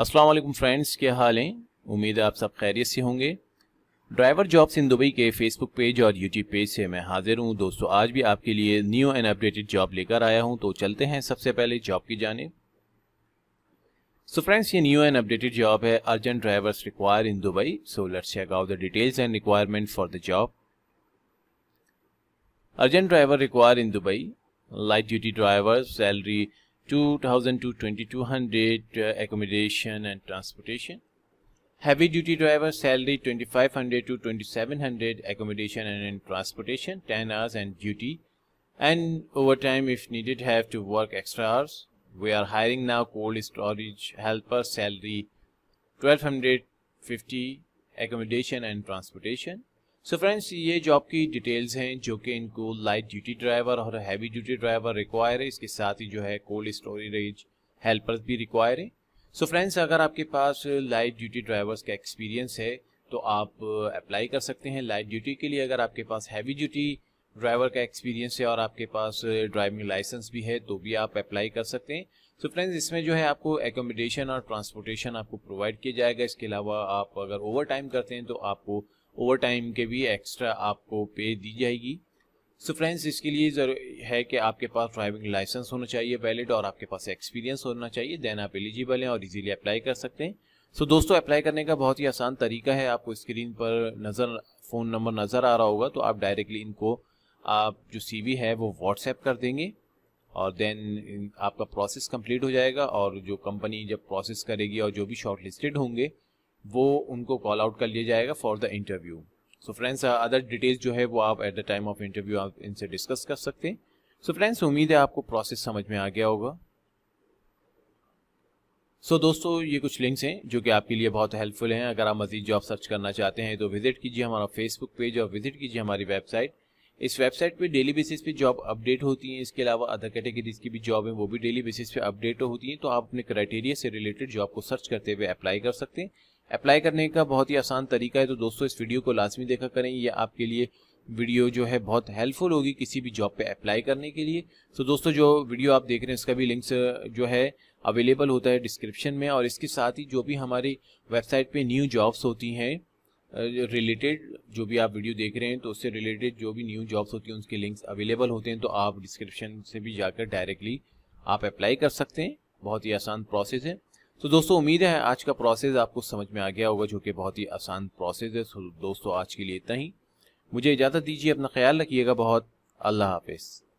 अस्सलाम वालेकुम फ्रेंड्स क्या हाल हैं उम्मीद है आप सब खैरियत से होंगे ड्राइवर जॉब्स इन दुबई के फेसबुक पेज और यूट्यूब पेज से मैं हाजिर हूं दोस्तों आज भी आपके लिए न्यू एंड अपडेटेड जॉब लेकर आया हूं तो चलते हैं सबसे पहले जॉब की जाने सो फ्रेंड्स ये न्यू एंड अपडेटेड जॉब है urgent drivers require in Dubai so let's check out the details and requirement for the job urgent driver require in Dubai light duty driver salary 2200 uh, accommodation and transportation heavy duty driver salary 2500 to 2700 accommodation and transportation 10 hours and duty and overtime if needed have to work extra hours we are hiring now cold storage helper salary 1250 accommodation and transportation so friends ये job की details हैं जो कि इनको light duty driver और heavy duty driver require है इसके साथ ही जो है कोल्ड स्टोरेज हेल्पर्स भी रिक्वायर है सो फ्रेंड्स अगर आपके पास लाइट ड्यूटी ड्राइवर्स का एक्सपीरियंस है तो आप अप्लाई कर सकते हैं लाइट ड्यूटी के लिए अगर आपके पास हैवी ड्यूटी ड्राइवर का एक्सपीरियंस है और आपके पास ड्राइविंग लाइसेंस भी है तो भी आप अप्लाई कर सकते हैं सो so फ्रेंड्स इसमें जो है आपको एकोमोडेशन और ट्रांसपोर्टेशन आपको प्रोवाइड किया जाएगा इसके अलावा आप अगर ओवर टाइम करते हैं तो आपको ओवर टाइम के भी एक्स्ट्रा आपको पे दी जाएगी सो so फ्रेंड्स इसके लिए जरूरी है कि आपके पास ड्राइविंग लाइसेंस होना चाहिए वैलिड और आपके पास एक्सपीरियंस होना चाहिए देन आप एलिजिबल हैं और इजीली अप्लाई कर सकते हैं सो so, दोस्तों अप्लाई करने का बहुत ही आसान तरीका है आपको स्क्रीन पर नज़र फ़ोन नंबर नज़र आ रहा होगा तो आप डायरेक्टली इनको आप जो सी है वो व्हाट्सएप कर देंगे और देन आपका प्रोसेस कंप्लीट हो जाएगा और जो कंपनी जब प्रोसेस करेगी और जो भी शॉर्ट लिस्टेड होंगे वो उनको कॉल आउट कर लिया जाएगा for the interview so friends other details जो है वो आप at the time of interview आप इनसे डिस्कस कर सकते हैं सो फ्रेंड्स उम्मीद है आपको प्रोसेस समझ में आ गया होगा सो so, दोस्तों ये कुछ लिंक्स हैं जो कि आपके लिए बहुत हेल्पफुल हैं अगर आप मजीद जॉब सर्च करना चाहते हैं तो विजिट कीजिए हमारा फेसबुक पेज और विजिट कीजिए हमारी वेबसाइट इस वेबसाइट पे डेली बेसिस पे जॉब अपडेट होती हैं इसके अलावा अदर कैटेगरीज की भी जॉब है वो भी डेली बेसिस पे अपडेट होती हैं तो आप अपने क्राइटेरिया से रिलेटेड जॉब को सर्च करते हुए अप्लाई कर सकते हैं अप्लाई करने का बहुत ही आसान तरीका है तो दोस्तों इस वीडियो को लाजमी देखा करें यह आपके लिए वीडियो जो है बहुत हेल्पफुल होगी किसी भी जॉब पे अप्लाई करने के लिए तो दोस्तों जो वीडियो आप देख रहे हैं इसका भी लिंक्स जो है अवेलेबल होता है डिस्क्रिप्शन में और इसके साथ ही जो भी हमारी वेबसाइट पे न्यू जॉब्स होती हैं रिलेटेड जो भी आप वीडियो देख रहे हैं तो उससे रिलेटेड जो भी न्यू जॉब्स होती हैं उनके लिंक्स अवेलेबल होते हैं तो आप डिस्क्रिप्शन से भी जाकर डायरेक्टली आप अप्लाई कर सकते हैं बहुत ही आसान प्रोसेस है तो दोस्तों उम्मीद है आज का प्रोसेस आपको समझ में आ गया होगा जो कि बहुत ही आसान प्रोसेस है तो दोस्तों आज के लिए इतना ही मुझे इजाज़त दीजिए अपना ख्याल रखिएगा बहुत अल्लाह हाफिज़